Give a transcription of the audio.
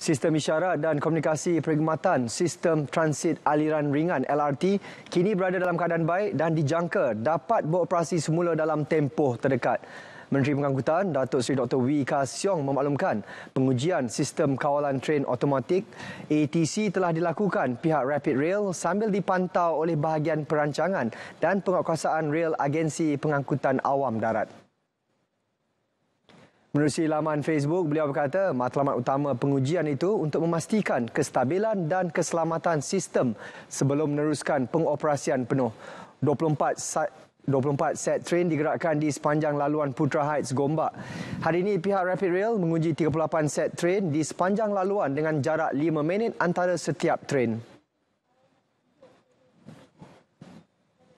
Sistem isyarat dan komunikasi perkhidmatan sistem transit aliran ringan LRT kini berada dalam keadaan baik dan dijangka dapat beroperasi semula dalam tempoh terdekat. Menteri Pengangkutan Datuk Seri Dr. Wee Ka Siong memaklumkan pengujian sistem kawalan tren otomatik ATC telah dilakukan pihak Rapid Rail sambil dipantau oleh bahagian perancangan dan penguatkuasaan rail agensi pengangkutan awam darat. Menerusi laman Facebook, beliau berkata matlamat utama pengujian itu untuk memastikan kestabilan dan keselamatan sistem sebelum meneruskan pengoperasian penuh. 24 sa- 24 set train digerakkan di sepanjang laluan Putra Heights Gombak. Hari ini pihak Rapid Rail menguji 38 set train di sepanjang laluan dengan jarak 5 minit antara setiap train.